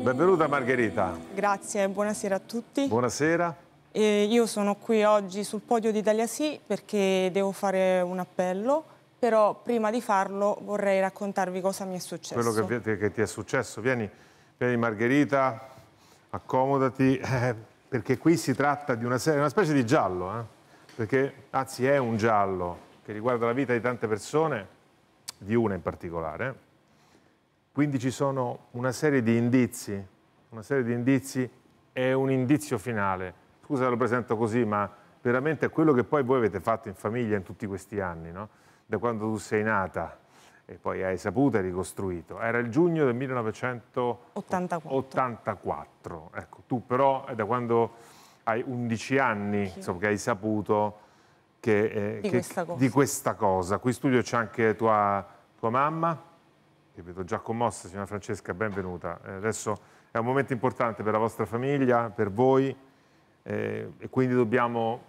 Benvenuta Margherita. Grazie, buonasera a tutti. Buonasera. Eh, io sono qui oggi sul podio di Italia Sì perché devo fare un appello, però prima di farlo vorrei raccontarvi cosa mi è successo. Quello che, che ti è successo. Vieni, vieni Margherita, accomodati. perché qui si tratta di una, serie, una specie di giallo, eh? perché, anzi è un giallo che riguarda la vita di tante persone, di una in particolare, quindi ci sono una serie di indizi, una serie di indizi e un indizio finale. Scusa se lo presento così, ma veramente è quello che poi voi avete fatto in famiglia in tutti questi anni, no? da quando tu sei nata, e poi hai saputo e ricostruito. Era il giugno del 1984. 84. Ecco, tu però è eh, da quando hai 11 anni insomma, che hai saputo che, eh, di, che, questa di, questa cosa. Qui in studio c'è anche tua, tua mamma, che vedo già commossa, signora Francesca, benvenuta. Eh, adesso è un momento importante per la vostra famiglia, per voi, eh, e quindi dobbiamo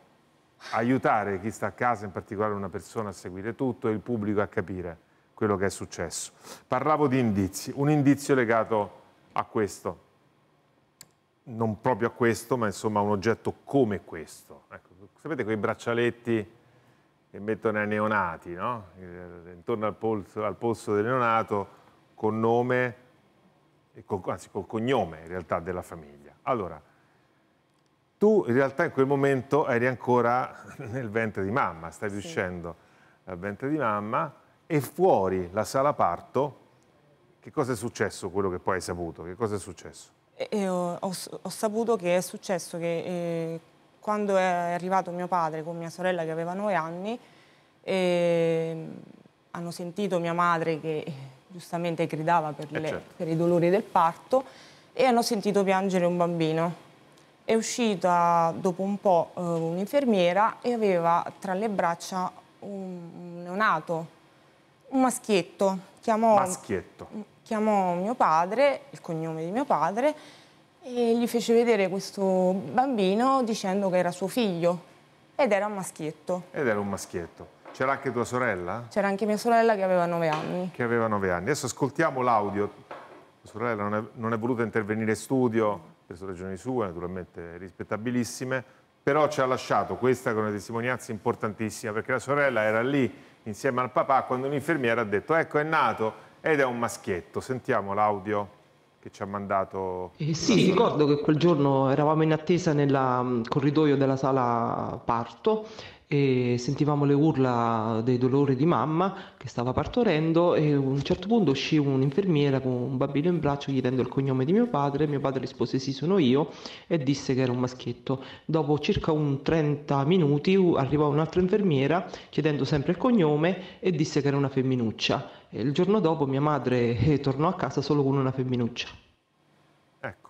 aiutare chi sta a casa, in particolare una persona, a seguire tutto e il pubblico a capire quello che è successo. Parlavo di indizi, un indizio legato a questo, non proprio a questo, ma insomma a un oggetto come questo. Ecco, sapete quei braccialetti che mettono ai neonati, no? Eh, intorno al polso, al polso del neonato, con nome, col, anzi col cognome in realtà della famiglia. Allora, tu in realtà in quel momento eri ancora nel ventre di mamma, stai sì. riuscendo dal ventre di mamma, e fuori la sala parto, che cosa è successo quello che poi hai saputo? Che cosa è successo? Ho, ho, ho, saputo che è successo che eh, quando è arrivato mio padre con mia sorella che aveva 9 anni, eh, hanno sentito mia madre che giustamente gridava per, eh, le, certo. per i dolori del parto e hanno sentito piangere un bambino è uscita dopo un po' eh, un'infermiera e aveva tra le braccia un neonato un maschietto. Chiamò, maschietto. Chiamò mio padre, il cognome di mio padre, e gli fece vedere questo bambino dicendo che era suo figlio. Ed era un maschietto. Ed era un maschietto. C'era anche tua sorella? C'era anche mia sorella che aveva 9 anni. Che aveva 9 anni. Adesso ascoltiamo l'audio. Tua sorella non è, non è, voluta intervenire in studio, per ragioni sue, naturalmente rispettabilissime, però ci ha lasciato questa che è una testimonianza importantissima, perché la sorella era lì insieme al papà quando l'infermiera ha detto ecco è nato ed è un maschietto. Sentiamo l'audio che ci ha mandato. Eh sì, ricordo che quel giorno eravamo in attesa nel mm, corridoio della sala parto e sentivamo le urla dei dolori di mamma che stava partorendo e a un certo punto uscì un'infermiera con un bambino in braccio chiedendo il cognome di mio padre, mio padre rispose sì sono io e disse che era un maschietto. Dopo circa un 30 minuti arrivò un'altra infermiera chiedendo sempre il cognome e disse che era una femminuccia. E il giorno dopo mia madre eh, tornò a casa solo con una femminuccia. Ecco,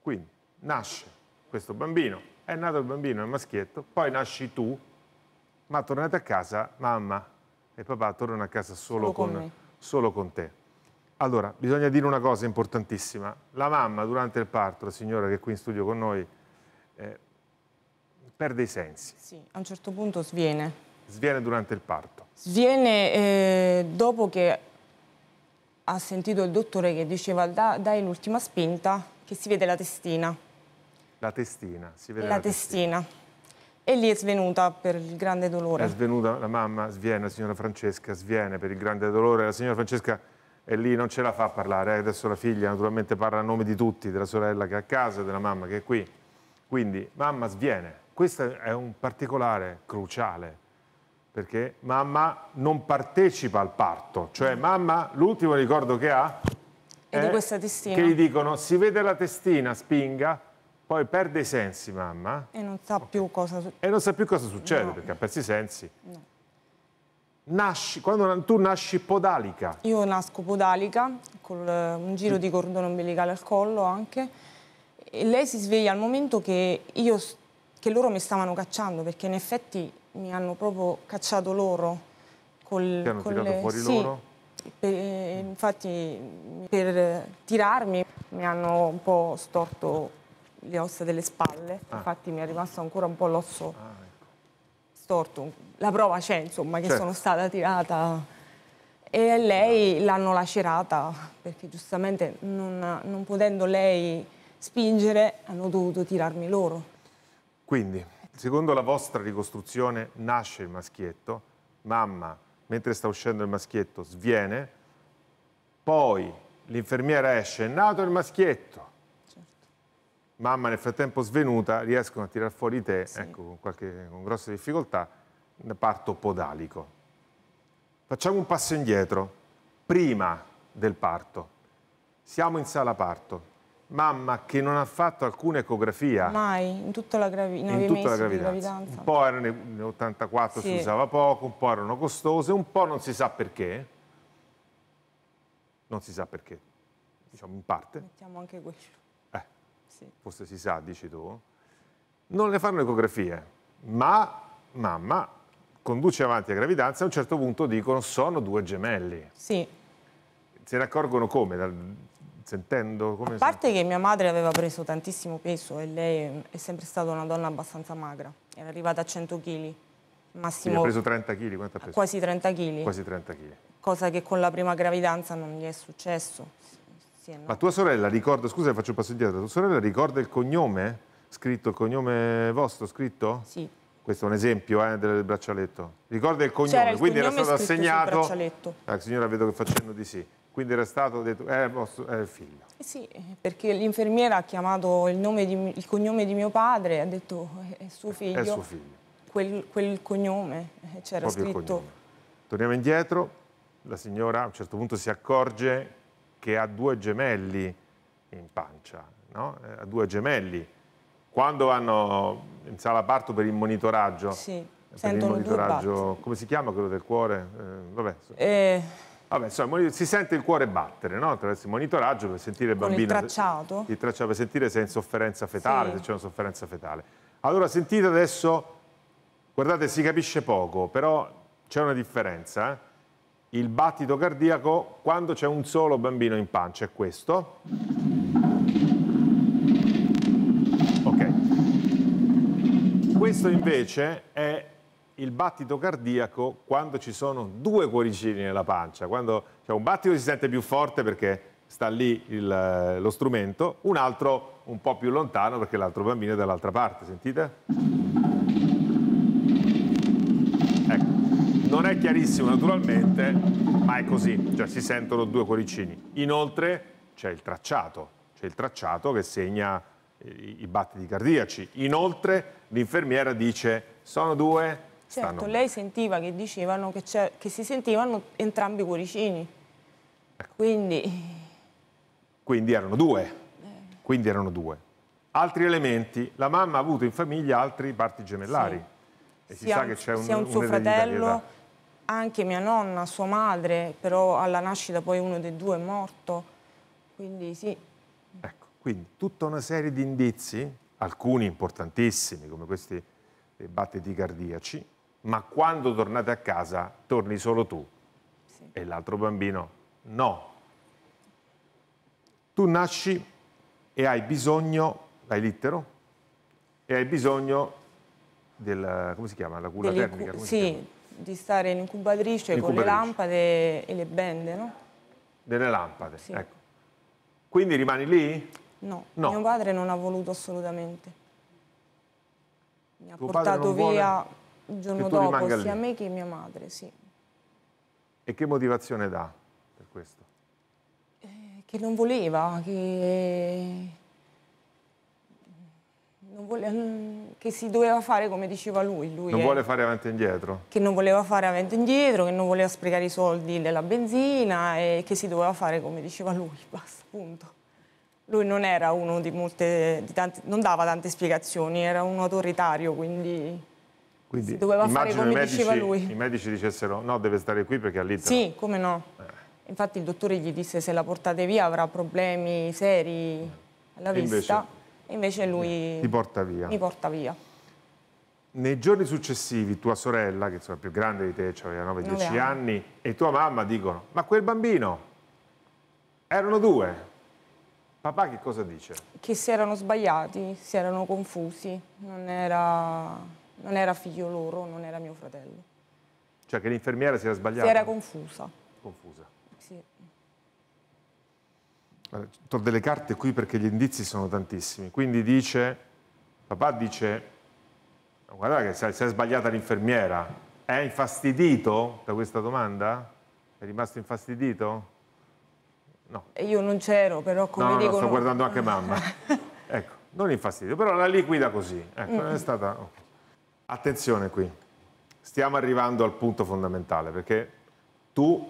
quindi nasce questo bambino, è nato il bambino, è maschietto, poi nasci tu, ma tornate a casa mamma e papà tornano a casa solo, solo, con, con solo con te. Allora, bisogna dire una cosa importantissima. La mamma durante il parto, la signora che è qui in studio con noi, eh, perde i sensi. Sì, a un certo punto sviene. Sviene durante il parto. Sviene eh, dopo che ha sentito il dottore che diceva da, dai l'ultima spinta che si vede la testina. La testina, si vede la, la testina. testina. E lì è svenuta per il grande dolore. È svenuta la mamma, sviene la signora Francesca, sviene per il grande dolore. La signora Francesca è lì, non ce la fa a parlare. Eh, adesso la figlia naturalmente parla a nome di tutti, della sorella che è a casa, della mamma che è qui. Quindi mamma sviene. Questo è un particolare cruciale perché mamma non partecipa al parto, cioè mamma l'ultimo ricordo che ha è, è di questa testina. che gli dicono si vede la testina, spinga, poi perde i sensi mamma. E non sa okay. più cosa succede. E non sa più cosa succede no. perché ha perso i sensi. No. Nasci, quando tu nasci podalica. Io nasco podalica, con un giro di cordone ombelicale al collo anche. E lei si sveglia al momento che, io, che loro mi stavano cacciando, perché in effetti mi hanno proprio cacciato loro. Col, Ti hanno con tirato le... fuori sì, loro? Per, infatti per tirarmi mi hanno un po' storto le ossa delle spalle, ah. infatti mi è rimasto ancora un po' l'osso ah, ecco. storto. La prova c'è, insomma, che certo. sono stata tirata e lei l'hanno lacerata perché giustamente non, non, potendo lei spingere hanno dovuto tirarmi loro. Quindi, secondo la vostra ricostruzione, nasce il maschietto, mamma, mentre sta uscendo il maschietto, sviene, poi l'infermiera esce, è nato il maschietto, mamma nel frattempo svenuta, riescono a tirar fuori te, sì. ecco, con, qualche, con grosse difficoltà, da parto podalico. Facciamo un passo indietro, prima del parto. Siamo in sala parto. Mamma che non ha fatto alcuna ecografia. Mai, in tutta la, gravi in in tutta la gravidanza. gravidanza. Un po' erano nel 84 sì. si usava poco, un po' erano costose, un po' non si sa perché. Non si sa perché, diciamo in parte. Mettiamo anche quello sì. forse si sa, dici tu, non le fanno ecografie, ma mamma conduce avanti la gravidanza e a un certo punto dicono sono due gemelli. Sì. Se ne accorgono come? Dal, sentendo? Come a parte se... che mia madre aveva preso tantissimo peso e lei è sempre stata una donna abbastanza magra, era arrivata a 100 kg. Massimo, ha preso 30 kg, quanto ha preso? Quasi 30 kg. Quasi 30 kg. Cosa che con la prima gravidanza non gli è successo. Sì, no. Ma tua sorella ricorda, scusa faccio un passo indietro, tua sorella ricorda il cognome? Scritto il cognome vostro, scritto? Sì. Questo è un esempio eh, del braccialetto. Ricorda il cognome, il quindi cognome era stato assegnato... La eh, signora vedo che facendo di sì. Quindi era stato detto, è eh, vostro figlio. Eh sì, perché l'infermiera ha chiamato il, di, il, cognome di mio padre e ha detto, è suo figlio. È suo figlio. Quel, quel cognome, eh, c'era scritto. Cognome. Torniamo indietro, la signora a un certo punto si accorge che ha due gemelli in pancia, no? Eh, ha due gemelli. Quando vanno in sala parto per il monitoraggio, sì, per il monitoraggio come si chiama quello del cuore? Eh, vabbè, eh... Vabbè, insomma, si sente il cuore battere no? attraverso il monitoraggio per sentire il bambino. Il tracciato. Il tracciato per sentire se è in sofferenza fetale, sì. se c'è una sofferenza fetale. Allora sentite adesso, guardate si capisce poco, però c'è una differenza. Eh? il battito cardiaco quando c'è un solo bambino in pancia, è questo. Ok. Questo invece è il battito cardiaco quando ci sono due cuoricini nella pancia, quando cioè, un battito si sente più forte perché sta lì il, lo strumento, un altro un po' più lontano perché l'altro bambino è dall'altra parte, sentite? chiarissimo naturalmente, ma è così, cioè si sentono due cuoricini. Inoltre c'è il tracciato, c'è il tracciato che segna eh, i battiti cardiaci. Inoltre l'infermiera dice sono due, Certo, stanno... lei sentiva che dicevano che, che si sentivano entrambi i cuoricini. Ecco. Quindi... Quindi erano due. Quindi erano due. Altri elementi. La mamma ha avuto in famiglia altri parti gemellari. Sì. E si, sa che c'è un, un, suo fratello anche mia nonna, sua madre, però alla nascita poi uno dei due è morto, quindi sì. Ecco, quindi tutta una serie di indizi, alcuni importantissimi come questi eh, battiti cardiaci, ma quando tornate a casa torni solo tu sì. e l'altro bambino no. Tu nasci e hai bisogno, hai l'ittero, e hai bisogno della, come si chiama, la cura termica? Cu sì, di stare in incubatrice, con le lampade e le bende, no? Delle lampade, sì. ecco. Quindi rimani lì? No, no, mio padre non ha voluto assolutamente. Mi ha Tuo portato via il giorno dopo, sia lì. me che mia madre, sì. E che motivazione dà per questo? Eh, che non voleva, che vuole, mm, che si doveva fare come diceva lui. lui non che, vuole fare avanti e indietro? Che non voleva fare avanti e indietro, che non voleva sprecare i soldi della benzina e che si doveva fare come diceva lui, basta, punto. Lui non era uno di molte, di tante, non dava tante spiegazioni, era un autoritario, quindi... Quindi si doveva fare come medici, diceva lui. I medici dicessero no, deve stare qui perché all'Italia. Sì, come no. Eh. Infatti il dottore gli disse se la portate via avrà problemi seri alla Invece. vista invece lui Ti porta via. mi porta via. Nei giorni successivi tua sorella, che è più grande di te, cioè aveva 9-10 anni. anni, e tua mamma dicono, ma quel bambino, erano due. Papà che cosa dice? Che si erano sbagliati, si erano confusi, non era, non era figlio loro, non era mio fratello. Cioè che l'infermiera si era sbagliata? Si era confusa. Confusa. Sì ho delle carte qui perché gli indizi sono tantissimi, quindi dice, papà dice, guarda che si è sbagliata l'infermiera, è infastidito da questa domanda? È rimasto infastidito? No. Io non c'ero, però come no, no, dicono... No, sto guardando anche mamma. ecco, non infastidito, però la liquida così. Ecco, mm -hmm. è stata... Oh. Attenzione qui, stiamo arrivando al punto fondamentale, perché tu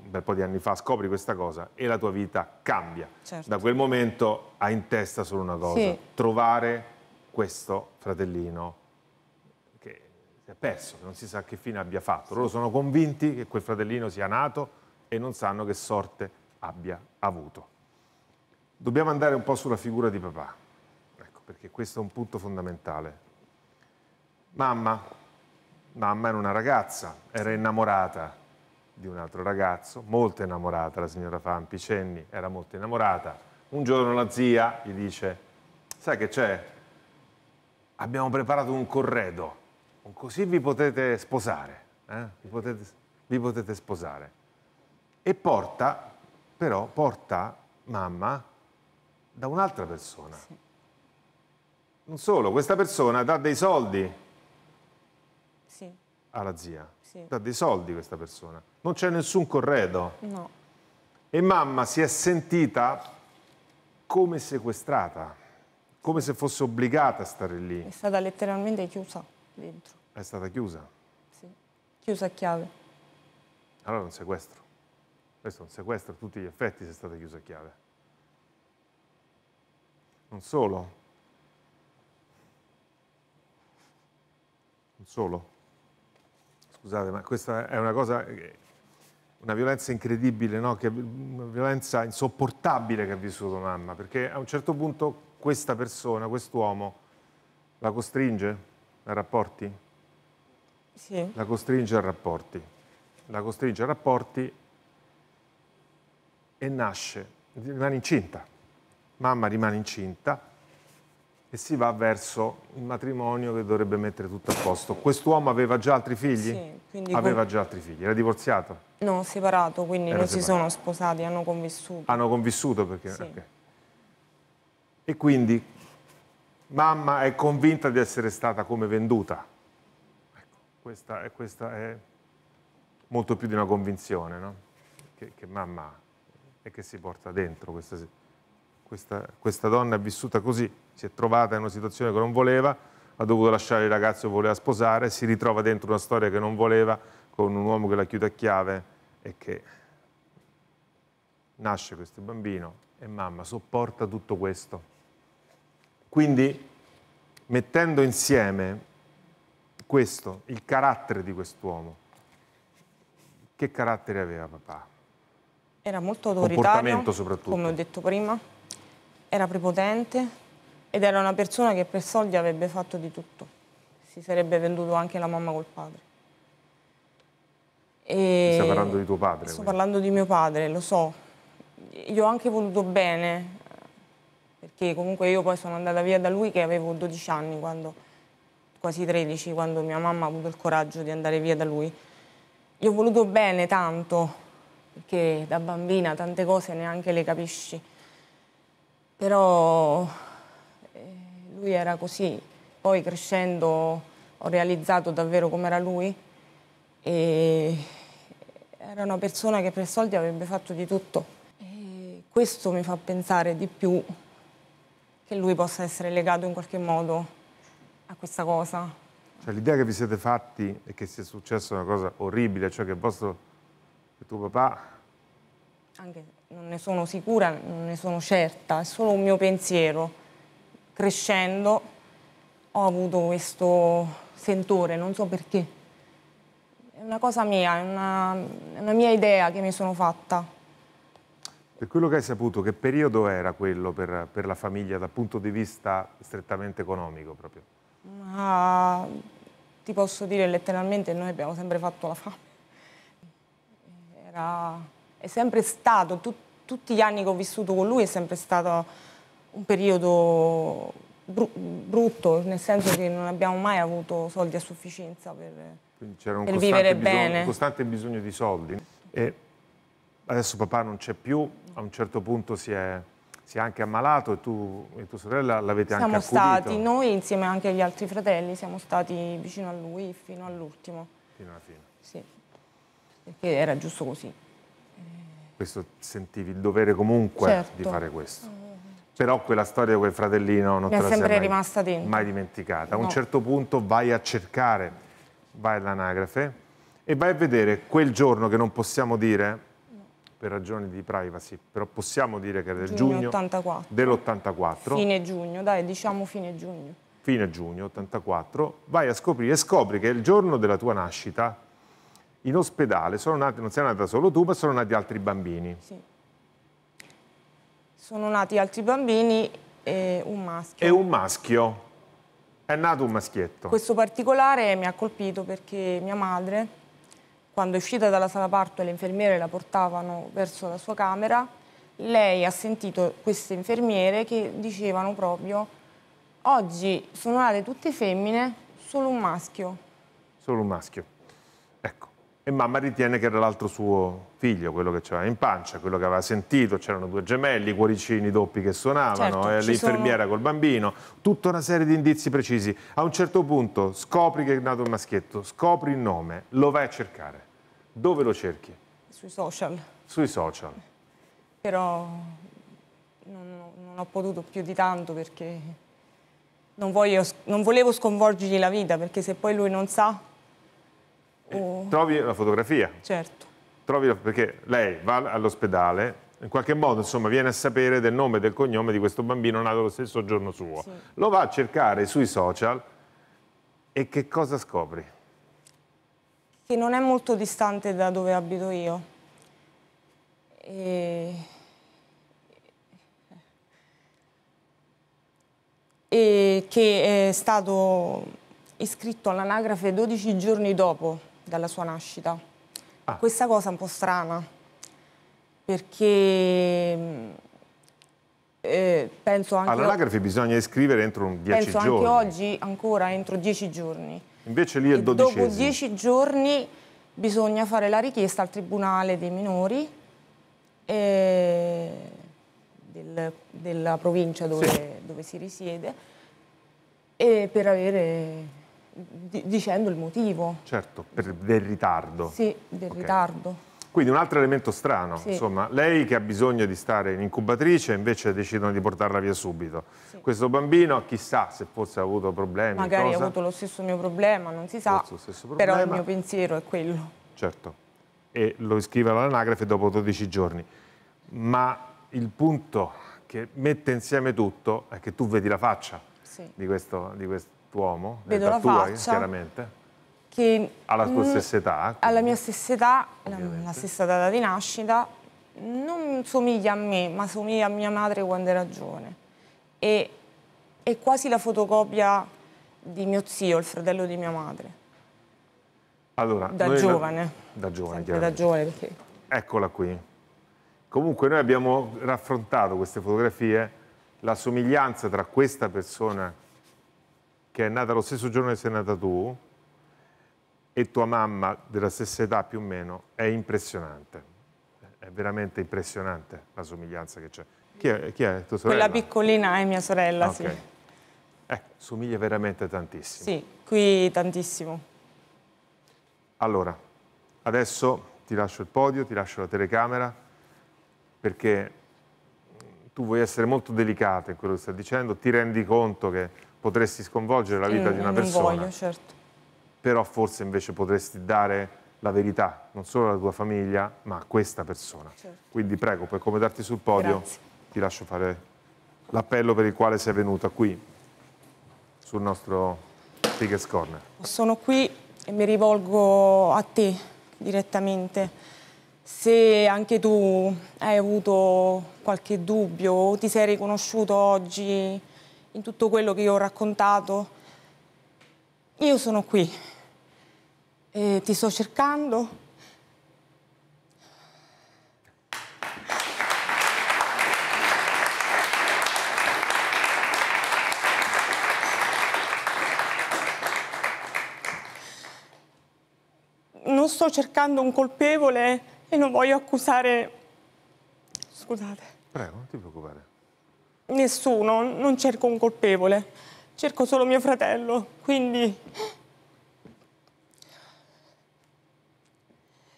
un bel po' di anni fa scopri questa cosa e la tua vita cambia. Certo. Da quel momento hai in testa solo una cosa, sì. trovare questo fratellino che si è perso, che non si sa che fine abbia fatto. Loro sono convinti che quel fratellino sia nato e non sanno che sorte abbia avuto. Dobbiamo andare un po' sulla figura di papà, ecco, perché questo è un punto fondamentale. Mamma, mamma era una ragazza, era innamorata, di un altro ragazzo, molto innamorata la signora Fampi, Cenni era molto innamorata. Un giorno la zia gli dice, sai che c'è? Abbiamo preparato un corredo, così vi potete sposare. Eh? Vi, potete, vi potete sposare. E porta, però, porta mamma da un'altra persona. Sì. Non solo, questa persona dà dei soldi sì. alla zia. Sì. Dà dei soldi questa persona. Non c'è nessun corredo. No. E mamma si è sentita come sequestrata, come se fosse obbligata a stare lì. È stata letteralmente chiusa dentro. È stata chiusa? Sì, chiusa a chiave. Allora è un sequestro. Questo è un sequestro a tutti gli effetti se è stata chiusa a chiave. Non solo. Non solo. Scusate, ma questa è una cosa, una violenza incredibile, no? che, una violenza insopportabile che ha vissuto mamma, perché a un certo punto questa persona, quest'uomo, la costringe a rapporti? Sì. La costringe a rapporti. La costringe a rapporti e nasce, rimane incinta. Mamma rimane incinta e si va verso il matrimonio che dovrebbe mettere tutto a posto. Quest'uomo aveva già altri figli? Sì, aveva già altri figli, era divorziato? No, separato, quindi era non separato. si sono sposati, hanno convissuto. Hanno convissuto perché? Sì. Okay. E quindi mamma è convinta di essere stata come venduta. Ecco, questa, è, questa, è molto più di una convinzione no? che, che mamma è che si porta dentro questa situazione questa, questa donna è vissuta così, si è trovata in una situazione che non voleva, ha dovuto lasciare il ragazzo che voleva sposare, si ritrova dentro una storia che non voleva, con un uomo che la chiude a chiave e che nasce questo bambino e mamma sopporta tutto questo. Quindi mettendo insieme questo, il carattere di quest'uomo, che carattere aveva papà? Era molto autoritario, come ho detto prima, era prepotente ed era una persona che per soldi avrebbe fatto di tutto. Si sarebbe venduto anche la mamma col padre. E Mi parlando di tuo padre? Sto quindi. parlando di mio padre, lo so. Gli ho anche voluto bene, perché comunque io poi sono andata via da lui che avevo 12 anni, quando, quasi 13, quando mia mamma ha avuto il coraggio di andare via da lui. Gli ho voluto bene tanto, perché da bambina tante cose neanche le capisci però eh, lui era così, poi crescendo ho realizzato davvero com'era lui e era una persona che per soldi avrebbe fatto di tutto. E questo mi fa pensare di più che lui possa essere legato in qualche modo a questa cosa. Cioè l'idea che vi siete fatti e che sia successa una cosa orribile, cioè che vostro che tuo papà... Anche non ne sono sicura, non ne sono certa, è solo un mio pensiero. Crescendo ho avuto questo sentore, non so perché. È una cosa mia, è una, è una mia idea che mi sono fatta. Per quello che hai saputo, che periodo era quello per, per la famiglia dal punto di vista strettamente economico proprio? Ma ti posso dire letteralmente noi abbiamo sempre fatto la fame. Era è sempre stato, tu, tutti gli anni che ho vissuto con lui è sempre stato un periodo bru brutto, nel senso che non abbiamo mai avuto soldi a sufficienza per, per vivere bisogno, bene. un costante bisogno di soldi. E adesso papà non c'è più, a un certo punto si è, si è anche ammalato e tu e tua sorella l'avete anche accudito. Siamo stati, noi insieme anche agli altri fratelli, siamo stati vicino a lui fino all'ultimo. Fino alla fine. Sì, perché era giusto così questo sentivi il dovere comunque certo. di fare questo. Mm. Però quella storia di quel fratellino non Mi te la sempre sei mai, mai dimenticata. No. A un certo punto vai a cercare, vai all'anagrafe e vai a vedere quel giorno che non possiamo dire per ragioni di privacy, però possiamo dire che era del giugno, giugno dell'84. Fine giugno, dai, diciamo fine giugno. Fine giugno 84, vai a scoprire e scopri che il giorno della tua nascita in ospedale sono nati, non sei nata solo tu, ma sono nati altri bambini. Sì. Sono nati altri bambini e un maschio. E un maschio. È nato un maschietto. Questo particolare mi ha colpito perché mia madre, quando è uscita dalla sala parto e le infermiere la portavano verso la sua camera, lei ha sentito queste infermiere che dicevano proprio oggi sono nate tutte femmine, solo un maschio. Solo un maschio. Ecco e mamma ritiene che era l'altro suo figlio, quello che c'era in pancia, quello che aveva sentito, c'erano due gemelli, cuoricini doppi che suonavano, certo, eh, l'infermiera sono... col bambino, tutta una serie di indizi precisi. A un certo punto scopri che è nato il maschietto, scopri il nome, lo vai a cercare. Dove lo cerchi? Sui social. Sui social. Però non, non ho potuto più di tanto perché non, voglio, non volevo sconvolgergli la vita, perché se poi lui non sa trovi la fotografia. Certo. Trovi la, perché lei va all'ospedale, in qualche modo insomma, viene a sapere del nome e del cognome di questo bambino nato lo stesso giorno suo. Sì. Lo va a cercare sui social e che cosa scopri? Che non è molto distante da dove abito io. E... e che è stato iscritto all'anagrafe 12 giorni dopo dalla sua nascita. Ah. Questa cosa è un po' strana, perché mm, eh, penso anche... All'anagrafe bisogna iscrivere entro 10 giorni. Penso anche oggi ancora entro 10 giorni. Invece lì è il 12 Dopo 10 giorni bisogna fare la richiesta al Tribunale dei Minori eh, del, della provincia dove, sì. dove si risiede e per avere dicendo il motivo. Certo, per, del ritardo. Sì, del okay. ritardo. Quindi un altro elemento strano, sì. insomma, lei che ha bisogno di stare in incubatrice invece decidono di portarla via subito. Sì. Questo bambino, chissà se forse ha avuto problemi. Magari cosa. ha avuto lo stesso mio problema, non si sa, però il mio pensiero è quello. Certo, e lo iscrive all'anagrafe dopo 12 giorni. Ma il punto che mette insieme tutto è che tu vedi la faccia sì. di questo, di questo uomo, vedo la tua, faccia, chiaramente. Che alla tua mm, stessa età? Alla mia stessa età, ovviamente. la stessa data di nascita, non somiglia a me, ma somiglia a mia madre quando era giovane. E è quasi la fotocopia di mio zio, il fratello di mia madre. Allora, da giovane. La... Da giovane, da giovane perché... Eccola qui. Comunque noi abbiamo raffrontato queste fotografie, la somiglianza tra questa persona che è nata lo stesso giorno che sei nata tu e tua mamma della stessa età più o meno, è impressionante. È veramente impressionante la somiglianza che c'è. Chi è, chi è tua sorella? Quella piccolina è mia sorella, ah, okay. sì. Eh, somiglia veramente tantissimo. Sì, qui tantissimo. Allora, adesso ti lascio il podio, ti lascio la telecamera, perché tu vuoi essere molto delicata in quello che stai dicendo, ti rendi conto che potresti sconvolgere la vita mm, di una persona. Non Voglio, certo. Però forse invece potresti dare la verità, non solo alla tua famiglia, ma a questa persona. Certo. Quindi prego, puoi accomodarti sul podio, Grazie. ti lascio fare l'appello per il quale sei venuta qui, sul nostro Speaker's Corner. Sono qui e mi rivolgo a te direttamente. Se anche tu hai avuto qualche dubbio o ti sei riconosciuto oggi in tutto quello che io ho raccontato. Io sono qui e ti sto cercando. Non sto cercando un colpevole e non voglio accusare... Scusate. Prego, non ti preoccupare nessuno, non cerco un colpevole, cerco solo mio fratello, quindi...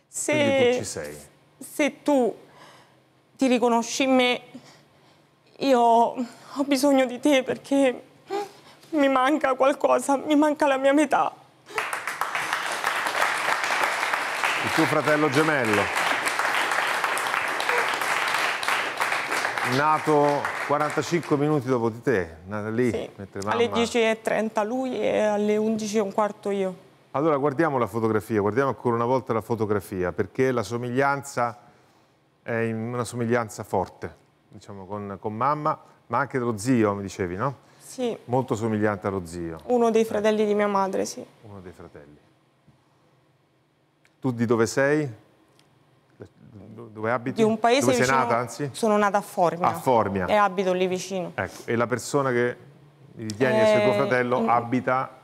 Se, quindi tu se tu ti riconosci in me, io ho bisogno di te perché mi manca qualcosa, mi manca la mia metà. Il tuo fratello gemello. Nato 45 minuti dopo di te, Natalie. Sì. Mamma... Alle 10.30 lui e alle 11.15 io. Allora guardiamo la fotografia, guardiamo ancora una volta la fotografia, perché la somiglianza è una somiglianza forte, diciamo, con, con mamma, ma anche dello zio, mi dicevi, no? Sì. Molto somigliante allo zio. Uno dei fratelli di mia madre, sì. Uno dei fratelli. Tu di dove sei? dove abiti? Di un paese dove vicino, sei nata, anzi? Sono nata a Formia. A Formia. E abito lì vicino. Ecco, e la persona che ritieni eh, essere tuo fratello abita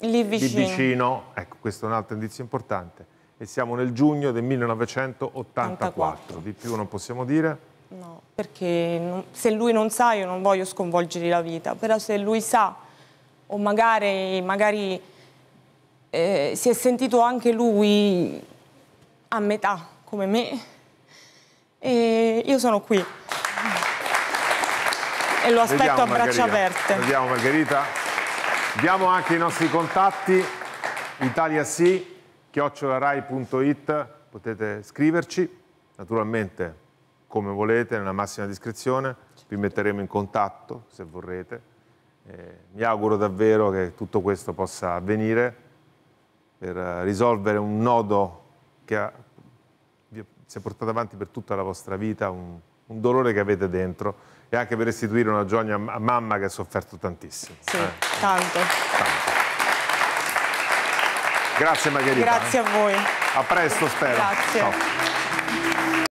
lì vicino. lì vicino. Ecco, questo è un altro indizio importante. E siamo nel giugno del 1984. 84. Di più non possiamo dire? No, perché se lui non sa io non voglio sconvolgergli la vita, però se lui sa o magari, magari eh, si è sentito anche lui a metà come me, e io sono qui. E lo aspetto Vediamo, a braccia Margarita. aperte. Vediamo Margherita. Diamo anche i nostri contatti, Italia sì, chiocciolarai.it, potete scriverci, naturalmente come volete, nella massima discrezione, vi metteremo in contatto se vorrete. Eh, mi auguro davvero che tutto questo possa avvenire per risolvere un nodo che ha se portate avanti per tutta la vostra vita un, un dolore che avete dentro e anche per restituire una gioia a mamma che ha sofferto tantissimo. Sì, eh. tanto. tanto. Grazie Margherita. Grazie a eh. voi. A presto spero. Grazie. Ciao.